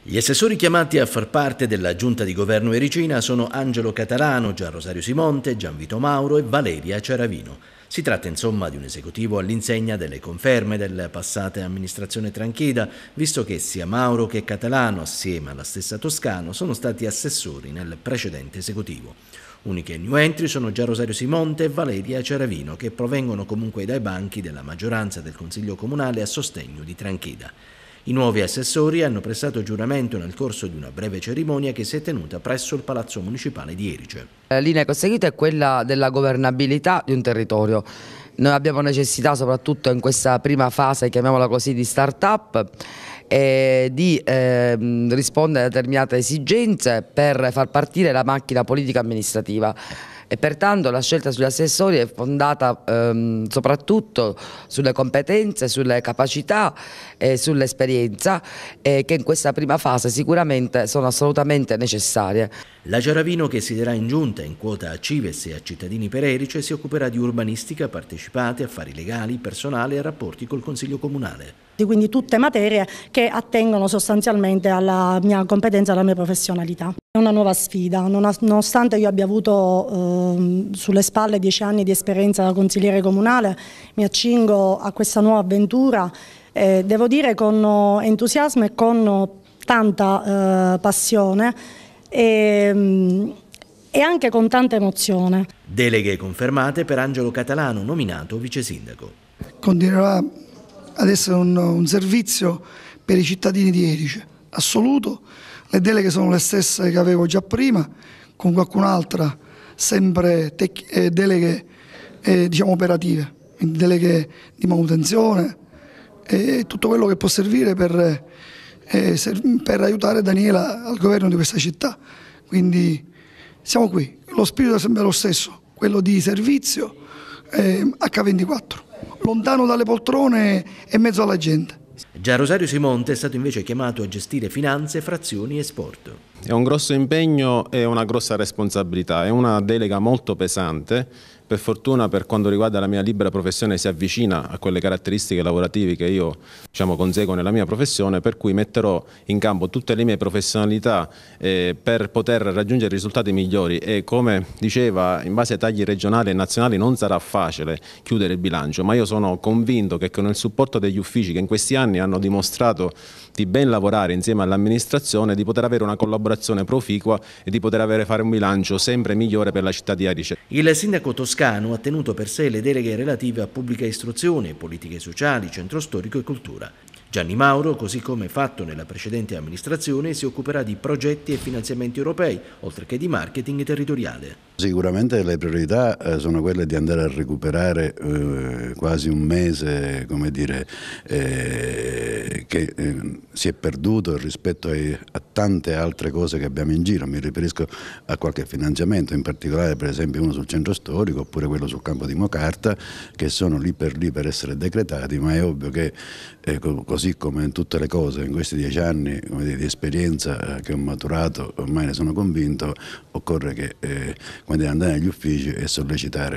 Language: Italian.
Gli assessori chiamati a far parte della giunta di governo Ericina sono Angelo Catalano, Gian Rosario Simonte, Gianvito Mauro e Valeria Ceravino. Si tratta insomma di un esecutivo all'insegna delle conferme della passata amministrazione tranchida, visto che sia Mauro che Catalano, assieme alla stessa Toscano, sono stati assessori nel precedente esecutivo. Uniche new entry sono Gian Rosario Simonte e Valeria Ceravino, che provengono comunque dai banchi della maggioranza del Consiglio Comunale a sostegno di Tranchida. I nuovi assessori hanno prestato giuramento nel corso di una breve cerimonia che si è tenuta presso il Palazzo Municipale di Erice. La linea conseguita è quella della governabilità di un territorio. Noi abbiamo necessità soprattutto in questa prima fase, chiamiamola così, di start-up di eh, rispondere a determinate esigenze per far partire la macchina politica amministrativa e pertanto la scelta sugli assessori è fondata ehm, soprattutto sulle competenze, sulle capacità e sull'esperienza eh, che in questa prima fase sicuramente sono assolutamente necessarie. La Giaravino che siederà in giunta in quota a Cives e a Cittadini Pererice si occuperà di urbanistica, partecipate, affari legali, personale e rapporti col Consiglio Comunale quindi tutte materie che attengono sostanzialmente alla mia competenza, alla mia professionalità. È una nuova sfida, nonostante io abbia avuto eh, sulle spalle dieci anni di esperienza da consigliere comunale, mi accingo a questa nuova avventura, eh, devo dire con entusiasmo e con tanta eh, passione e, ehm, e anche con tanta emozione. Deleghe confermate per Angelo Catalano, nominato vice sindaco. Continuerà ad essere un, un servizio per i cittadini di Erice, assoluto. Le deleghe sono le stesse che avevo già prima, con qualcun'altra, sempre eh, deleghe eh, diciamo operative, deleghe di manutenzione e eh, tutto quello che può servire per, eh, per aiutare Daniela al governo di questa città. Quindi siamo qui, lo spirito è sempre lo stesso, quello di servizio H24. Eh, lontano dalle poltrone e in mezzo alla gente. Già Rosario Simonte è stato invece chiamato a gestire finanze, frazioni e sport. È un grosso impegno e una grossa responsabilità, è una delega molto pesante per fortuna per quanto riguarda la mia libera professione si avvicina a quelle caratteristiche lavorative che io diciamo, conseguo nella mia professione per cui metterò in campo tutte le mie professionalità eh, per poter raggiungere risultati migliori e come diceva in base ai tagli regionali e nazionali non sarà facile chiudere il bilancio ma io sono convinto che con il supporto degli uffici che in questi anni hanno dimostrato di ben lavorare insieme all'amministrazione di poter avere una collaborazione proficua e di poter avere, fare un bilancio sempre migliore per la città di Arice. Il sindaco Toscano Toscano ha tenuto per sé le deleghe relative a pubblica istruzione, politiche sociali, centro storico e cultura. Gianni Mauro, così come fatto nella precedente amministrazione, si occuperà di progetti e finanziamenti europei, oltre che di marketing territoriale. Sicuramente le priorità eh, sono quelle di andare a recuperare eh, quasi un mese dire, eh, che eh, si è perduto rispetto ai, a tante altre cose che abbiamo in giro, mi riferisco a qualche finanziamento, in particolare per esempio uno sul centro storico oppure quello sul campo di Mocarta che sono lì per lì per essere decretati, ma è ovvio che eh, così come in tutte le cose in questi dieci anni dire, di esperienza eh, che ho maturato ormai ne sono convinto, occorre che quando deve andare negli uffici e sollecitare